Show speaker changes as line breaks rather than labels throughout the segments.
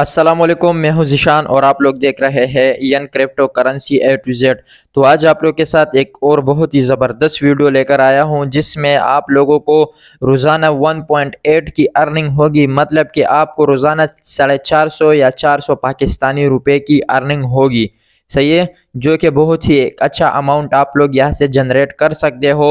असलम मैं हूं जिशान और आप लोग देख रहे हैं यन cryptocurrency A to Z तो आज आप लोग के साथ एक और बहुत ही ज़बरदस्त वीडियो लेकर आया हूं जिसमें आप लोगों को रोज़ाना 1.8 की अर्निंग होगी मतलब कि आपको रोज़ाना साढ़े चार सौ या चार सौ पाकिस्तानी रुपए की अर्निंग होगी सही है जो कि बहुत ही एक अच्छा अमाउंट आप लोग यहाँ से जनरेट कर सकते हो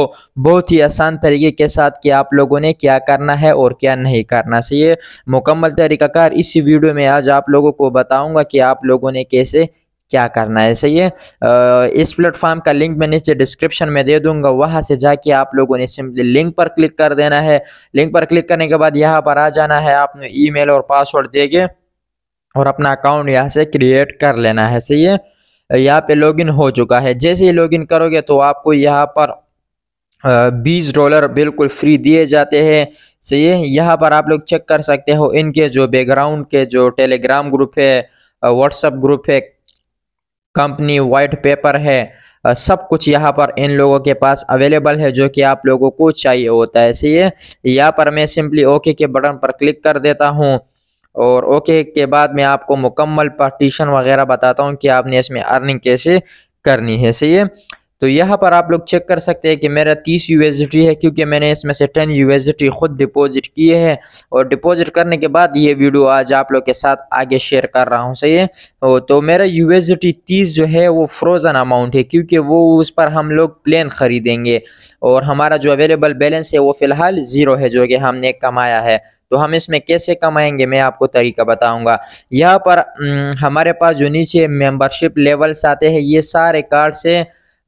बहुत ही आसान तरीके के साथ कि आप लोगों ने क्या करना है और क्या नहीं करना सही है मुकम्मल तरीक़ाकार इसी वीडियो में आज आप लोगों को बताऊँगा कि आप लोगों ने कैसे क्या करना है सही है इस प्लेटफॉर्म का लिंक मैं नीचे डिस्क्रिप्शन में दे दूंगा वहां से जाके आप लोगों ने सिंपली लिंक पर क्लिक कर देना है लिंक पर क्लिक करने के बाद यहाँ पर आ जाना है आपने ईमेल और पासवर्ड दे के और अपना अकाउंट यहाँ से क्रिएट कर लेना है सही है यहाँ पे लॉगिन हो चुका है जैसे ही लॉगिन करोगे तो आपको यहाँ पर बीस डॉलर बिल्कुल फ्री दिए जाते हैं सही है यहाँ पर आप लोग चेक कर सकते हो इनके जो बैकग्राउंड के जो टेलीग्राम ग्रुप है व्हाट्सअप ग्रुप है कंपनी वाइट पेपर है सब कुछ यहाँ पर इन लोगों के पास अवेलेबल है जो कि आप लोगों को चाहिए होता है सही है यहाँ पर मैं सिंपली ओके के बटन पर क्लिक कर देता हूँ और ओके के बाद मैं आपको मुकम्मल पार्टीशन वगैरह बताता हूँ कि आपने इसमें अर्निंग कैसे करनी है सही है तो यहाँ पर आप लोग चेक कर सकते हैं कि मेरा तीस यू है क्योंकि मैंने इसमें से टेन यू खुद डिपॉजिट किए हैं और डिपॉजिट करने के बाद ये वीडियो आज आप लोग के साथ आगे शेयर कर रहा हूँ सही है तो मेरा यू एस जो है वो फ्रोज़न अमाउंट है क्योंकि वो उस पर हम लोग प्लेन ख़रीदेंगे और हमारा जो अवेलेबल बैलेंस है वो फ़िलहाल ज़ीरो है जो कि हमने कमाया है तो हम इसमें कैसे कमाएंगे मैं आपको तरीका बताऊंगा यहाँ पर हम्म, हमारे पास जो नीचे मेंबरशिप लेवल्स आते हैं ये सारे कार्ड से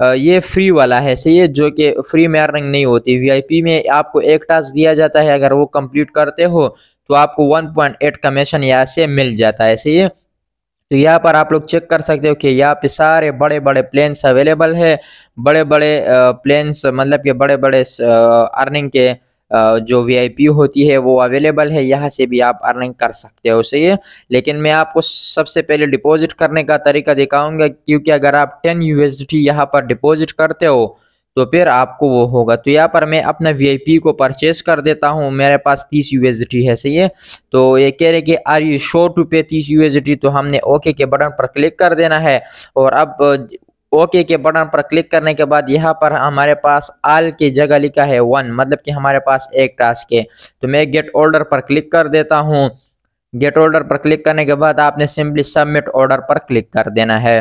ये फ्री वाला है सही है जो कि फ्री में अर्निंग नहीं होती वीआईपी में आपको एक टास्क दिया जाता है अगर वो कंप्लीट करते हो तो आपको 1.8 कमीशन यहाँ से मिल जाता है सही है तो यहाँ पर आप लोग चेक कर सकते हो कि यहाँ पे सारे बड़े बड़े प्लेन्स अवेलेबल है बड़े बड़े प्लेन्स मतलब कि बड़े बड़े अर्निंग के जो वीआईपी होती है वो अवेलेबल है यहाँ से भी आप अर्निंग कर सकते हो सही है लेकिन मैं आपको सबसे पहले डिपॉजिट करने का तरीका दिखाऊंगा क्योंकि अगर आप टेन यूएसडी यहाँ पर डिपॉजिट करते हो तो फिर आपको वो होगा तो यहाँ पर मैं अपने वीआईपी को परचेस कर देता हूँ मेरे पास तीस डी है सही है तो ये कह रहे कि आर यू शो टू पे तीस यूएसडी तो हमने ओके के बटन पर क्लिक कर देना है और अब ओके के बटन पर क्लिक करने के बाद यहाँ पर हमारे पास आल की जगह लिखा है वन मतलब कि हमारे पास एक टास्क है तो मैं गेट ऑर्डर पर क्लिक कर देता हूँ गेट ऑर्डर पर क्लिक करने के बाद आपने सिंपली सबमिट ऑर्डर पर क्लिक कर देना है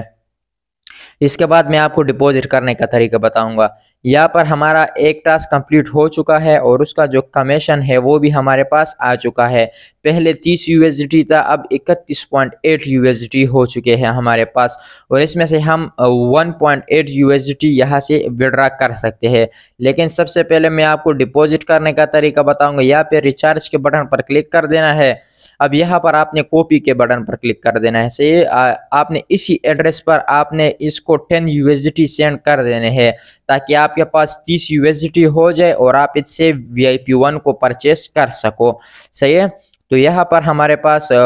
इसके बाद मैं आपको डिपॉजिट करने का तरीका बताऊंगा यहाँ पर हमारा एक टास्क कंप्लीट हो चुका है और उसका जो कमीशन है वो भी हमारे पास आ चुका है पहले 30 यूएसडी था अब 31.8 यूएसडी हो चुके हैं हमारे पास और इसमें से हम 1.8 यूएसडी यहाँ से विड्रा कर सकते हैं लेकिन सबसे पहले मैं आपको डिपॉजिट करने का तरीका बताऊंगा यहाँ पे रिचार्ज के बटन पर क्लिक कर देना है अब यहाँ पर आपने कॉपी के बटन पर क्लिक कर देना है से आपने इसी एड्रेस पर आपने इसको टेन यू सेंड कर देने हैं ताकि आप आपके पास तीस यूएसडी हो जाए और आप इससे वी आई पी वन को परचेस कर सको सही है तो यहाँ पर हमारे पास आ,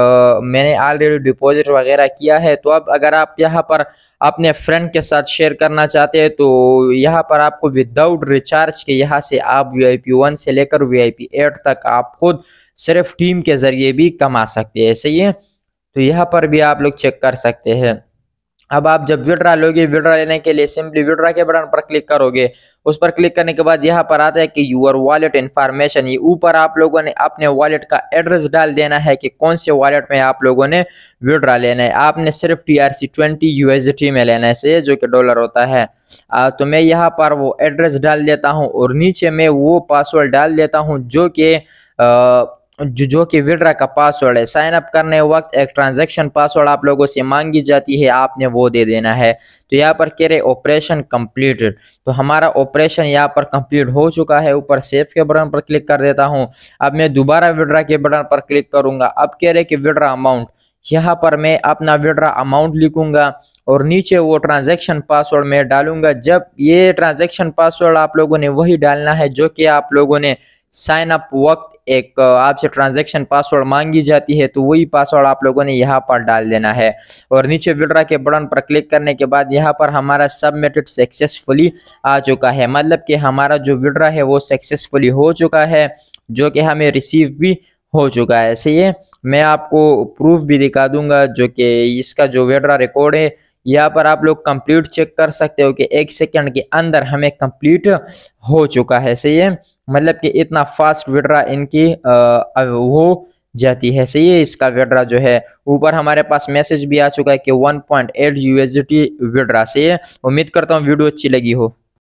मैंने ऑलरेडी डिपॉजिट वगैरह किया है तो अब अगर आप यहाँ पर अपने फ्रेंड के साथ शेयर करना चाहते हैं तो यहाँ पर आपको विदाउट रिचार्ज के यहाँ से आप वी आई पी वन से लेकर वी आई पी एट तक आप खुद सिर्फ टीम के ज़रिए भी कमा सकते हैं सही है तो यहाँ पर भी आप लोग चेक कर सकते हैं अब आप जब विड्रा लोगे विड्रा लेने के लिए सिंपली विड्रा के बटन पर क्लिक करोगे उस पर क्लिक करने के बाद यहाँ पर आता है कि यूर वॉलेट इन्फॉर्मेशन ये ऊपर आप लोगों ने अपने वॉलेट का एड्रेस डाल देना है कि कौन से वॉलेट में आप लोगों ने विड्रा लेना है आपने सिर्फ T R C twenty USD में लेना है जो कि डॉलर होता है आ, तो मैं यहाँ पर वो एड्रेस डाल देता हूँ और नीचे में वो पासवर्ड डाल देता हूँ जो कि जो जो कि विड्रा का पासवर्ड है साइन अप करने वक्त एक ट्रांजैक्शन पासवर्ड आप लोगों से मांगी जाती है आपने वो दे देना है तो यहाँ पर कह रहे ऑपरेशन कंप्लीटेड तो हमारा ऑपरेशन यहाँ पर कंप्लीट हो चुका है ऊपर सेफ के बटन पर क्लिक कर देता हूँ अब मैं दोबारा विड्रा के बटन पर क्लिक करूँगा अब कह रहे कि विड्रा अमाउंट यहाँ पर मैं अपना विड्रा अमाउंट लिखूंगा और नीचे वो ट्रांजैक्शन पासवर्ड मैं डालूंगा जब ये ट्रांजैक्शन पासवर्ड आप लोगों ने वही डालना है जो कि आप लोगों ने साइन अप वक्त एक आपसे ट्रांजैक्शन पासवर्ड मांगी जाती है तो वही पासवर्ड आप लोगों ने यहाँ पर डाल देना है और नीचे विड्रा के बटन पर क्लिक करने के बाद यहाँ पर हमारा सबमिटेड सक्सेसफुली आ चुका है मतलब कि हमारा जो विड्रा है वो सक्सेसफुली हो चुका है जो कि हमें रिसीव भी हो चुका है ऐसे ये मैं आपको प्रूफ भी दिखा दूंगा जो कि इसका जो विड्रा रिकॉर्ड है यहाँ पर आप लोग कंप्लीट चेक कर सकते हो कि एक सेकंड के अंदर हमें कंप्लीट हो चुका है सही है मतलब कि इतना फास्ट विड्रा इनकी हो जाती है सही है इसका विड्रा जो है ऊपर हमारे पास मैसेज भी आ चुका है कि 1.8 पॉइंट एट विड्रा से उम्मीद करता हूँ वीडियो अच्छी लगी हो